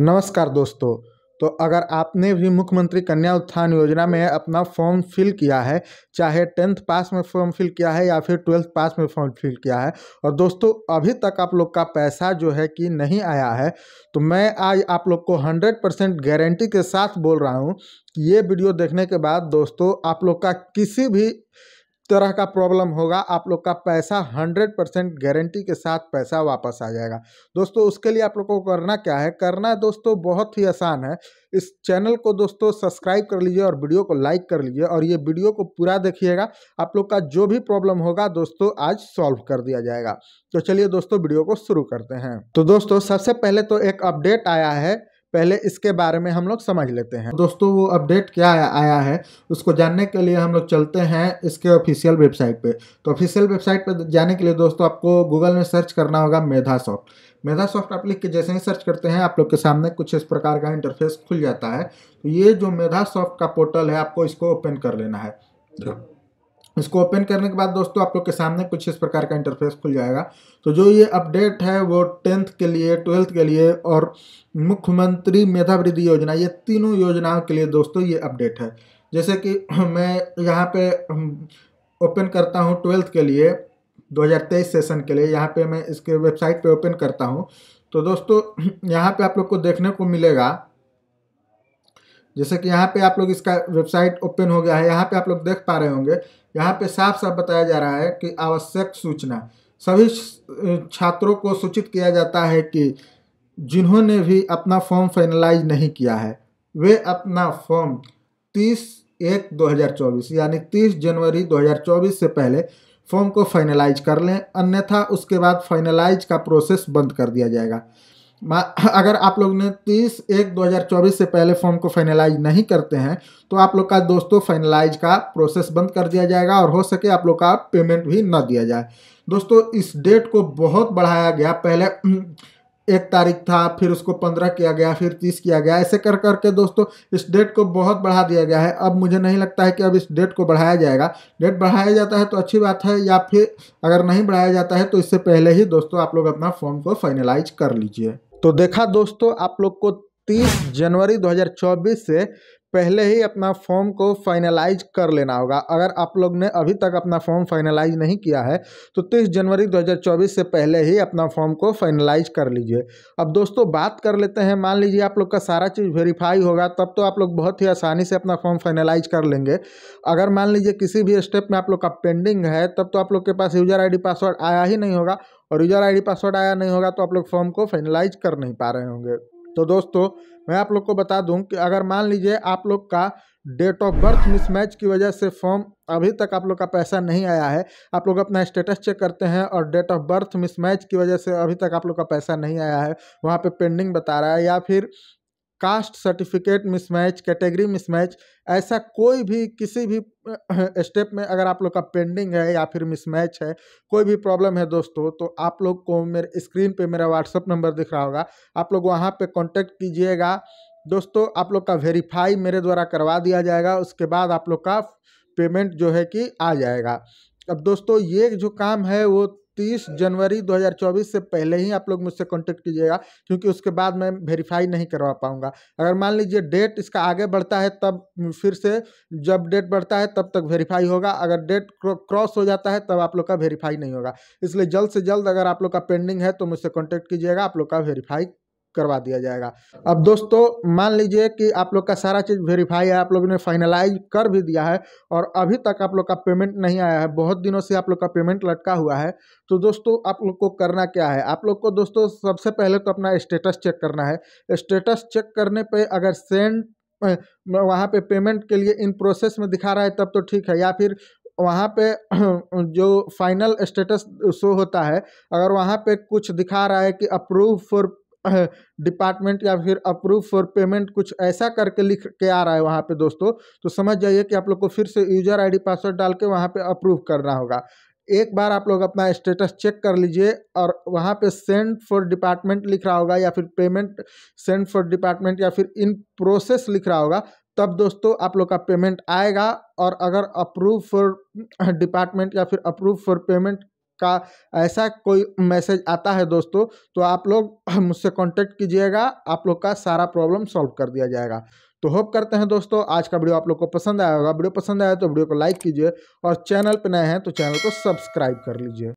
नमस्कार दोस्तों तो अगर आपने भी मुख्यमंत्री कन्या उत्थान योजना में अपना फॉर्म फिल किया है चाहे टेंथ पास में फॉर्म फिल किया है या फिर ट्वेल्थ पास में फॉर्म फिल किया है और दोस्तों अभी तक आप लोग का पैसा जो है कि नहीं आया है तो मैं आज आप लोग को हंड्रेड परसेंट गारंटी के साथ बोल रहा हूँ कि ये वीडियो देखने के बाद दोस्तों आप लोग का किसी भी तरह का प्रॉब्लम होगा आप लोग का पैसा हंड्रेड परसेंट गारंटी के साथ पैसा वापस आ जाएगा दोस्तों उसके लिए आप लोग को करना क्या है करना दोस्तों बहुत ही आसान है इस चैनल को दोस्तों सब्सक्राइब कर लीजिए और वीडियो को लाइक कर लीजिए और ये वीडियो को पूरा देखिएगा आप लोग का जो भी प्रॉब्लम होगा दोस्तों आज सॉल्व कर दिया जाएगा तो चलिए दोस्तों वीडियो को शुरू करते हैं तो दोस्तों सबसे पहले तो एक अपडेट आया है पहले इसके बारे में हम लोग समझ लेते हैं दोस्तों वो अपडेट क्या आया है उसको जानने के लिए हम लोग चलते हैं इसके ऑफिशियल वेबसाइट पे तो ऑफिशियल वेबसाइट पे जाने के लिए दोस्तों आपको गूगल में सर्च करना होगा मेधा सॉफ्ट मेधा सॉफ्ट आप लिख के जैसे ही सर्च करते हैं आप लोग के सामने कुछ इस प्रकार का इंटरफेस खुल जाता है तो ये जो मेधा सॉफ्ट का पोर्टल है आपको इसको ओपन कर लेना है इसको ओपन करने के बाद दोस्तों आप लोग के सामने कुछ इस प्रकार का इंटरफेस खुल जाएगा तो जो ये अपडेट है वो टेंथ के लिए ट्वेल्थ के लिए और मुख्यमंत्री मेधावृद्धि योजना ये तीनों योजनाओं के लिए दोस्तों ये अपडेट है जैसे कि मैं यहाँ पे ओपन करता हूँ ट्वेल्थ के लिए 2023 सेशन के लिए यहाँ पे मैं इसके वेबसाइट पे ओपन करता हूँ तो दोस्तों यहाँ पे आप लोग को देखने को मिलेगा जैसे कि यहाँ पे आप लोग इसका वेबसाइट ओपन हो गया है यहाँ पे आप लोग देख पा रहे होंगे यहाँ पे साफ साफ बताया जा रहा है कि आवश्यक सूचना सभी छात्रों को सूचित किया जाता है कि जिन्होंने भी अपना फॉर्म फाइनलाइज नहीं किया है वे अपना फॉर्म 30 एक 2024 यानी 30 जनवरी 2024 से पहले फॉर्म को फाइनलाइज कर लें अन्यथा उसके बाद फाइनलाइज का प्रोसेस बंद कर दिया जाएगा अगर आप लोग ने 30 एक 2024 से पहले फॉर्म को फाइनलाइज नहीं करते हैं तो आप लोग का दोस्तों फाइनलाइज का प्रोसेस बंद कर दिया जाएगा और हो सके आप लोग का पेमेंट भी ना दिया जाए दोस्तों इस डेट को बहुत बढ़ाया गया पहले एक तारीख था फिर उसको पंद्रह किया गया फिर तीस किया गया ऐसे कर करके दोस्तों इस डेट को बहुत बढ़ा दिया गया है अब मुझे नहीं लगता है कि अब इस डेट को बढ़ाया जाएगा डेट बढ़ाया जाता है तो अच्छी बात है या फिर अगर नहीं बढ़ाया जाता है तो इससे पहले ही दोस्तों आप लोग अपना फॉर्म को फाइनलाइज कर लीजिए तो देखा दोस्तों आप लोग को 30 जनवरी 2024 से पहले ही अपना फॉर्म को फाइनलाइज कर लेना होगा अगर आप लोग ने अभी तक अपना फॉर्म फाइनलाइज नहीं किया है तो तीस जनवरी 2024 से पहले ही अपना फॉर्म को फाइनलाइज कर लीजिए अब दोस्तों बात कर लेते हैं मान लीजिए आप लोग का सारा चीज़ वेरीफाई होगा तब तो आप लोग बहुत ही आसानी से अपना फॉर्म फाइनलाइज कर लेंगे अगर मान लीजिए किसी भी स्टेप में आप लोग का पेंडिंग है तब तो आप लोग के पास यूजर आई पासवर्ड आया ही नहीं होगा और यूजर आई पासवर्ड आया नहीं होगा तो आप लोग फॉर्म को फाइनलाइज कर नहीं पा रहे होंगे तो दोस्तों मैं आप लोग को बता दूं कि अगर मान लीजिए आप लोग का डेट ऑफ बर्थ मिसमैच की वजह से फॉर्म अभी तक आप लोग का पैसा नहीं आया है आप लोग अपना स्टेटस चेक करते हैं और डेट ऑफ बर्थ मिसमैच की वजह से अभी तक आप लोग का पैसा नहीं आया है वहाँ पे पेंडिंग बता रहा है या फिर caste certificate mismatch category mismatch ऐसा कोई भी किसी भी स्टेप में अगर आप लोग का पेंडिंग है या फिर मिसमैच है कोई भी प्रॉब्लम है दोस्तों तो आप लोग को मेरे स्क्रीन पे मेरा व्हाट्सअप नंबर दिख रहा होगा आप लोग वहाँ पे कांटेक्ट कीजिएगा दोस्तों आप लोग का वेरीफाई मेरे द्वारा करवा दिया जाएगा उसके बाद आप लोग का पेमेंट जो है कि आ जाएगा अब दोस्तों ये जो काम है वो तीस जनवरी 2024 से पहले ही आप लोग मुझसे कांटेक्ट कीजिएगा क्योंकि उसके बाद मैं वेरीफाई नहीं करवा पाऊंगा अगर मान लीजिए डेट इसका आगे बढ़ता है तब फिर से जब डेट बढ़ता है तब तक वेरीफाई होगा अगर डेट क्रॉस हो जाता है तब आप लोग का वेरीफाई नहीं होगा इसलिए जल्द से जल्द अगर आप लोग का पेंडिंग है तो मुझसे कॉन्टैक्ट कीजिएगा आप लोग का वेरीफाई करवा दिया जाएगा अब दोस्तों मान लीजिए कि आप लोग का सारा चीज़ वेरीफाई है आप लोगों ने फाइनलाइज कर भी दिया है और अभी तक आप लोग का पेमेंट नहीं आया है बहुत दिनों से आप लोग का पेमेंट लटका हुआ है तो दोस्तों आप लोग को करना क्या है आप लोग को दोस्तों सबसे पहले तो अपना स्टेटस चेक करना है स्टेटस चेक करने पर अगर सेंड वहाँ पे पेमेंट के लिए इन प्रोसेस में दिखा रहा है तब तो ठीक है या फिर वहाँ पे जो फाइनल स्टेटस शो होता है अगर वहाँ पे कुछ दिखा रहा है कि अप्रूव फॉर डिपार्टमेंट या फिर अप्रूव फॉर पेमेंट कुछ ऐसा करके लिख के आ रहा है वहाँ पे दोस्तों तो समझ जाइए कि आप लोग को फिर से यूजर आईडी पासवर्ड डाल के वहाँ पे अप्रूव करना होगा एक बार आप लोग अपना स्टेटस चेक कर लीजिए और वहाँ पे सेंड फॉर डिपार्टमेंट लिख रहा होगा या फिर पेमेंट सेंड फॉर डिपार्टमेंट या फिर इन प्रोसेस लिख रहा होगा तब दोस्तों आप लोग का पेमेंट आएगा और अगर अप्रूव फॉर डिपार्टमेंट या फिर अप्रूव फॉर पेमेंट का ऐसा कोई मैसेज आता है दोस्तों तो आप लोग मुझसे कांटेक्ट कीजिएगा आप लोग का सारा प्रॉब्लम सॉल्व कर दिया जाएगा तो होप करते हैं दोस्तों आज का वीडियो आप लोग को पसंद आया होगा वीडियो पसंद आया तो वीडियो को लाइक कीजिए और चैनल पर नए हैं तो चैनल को सब्सक्राइब कर लीजिए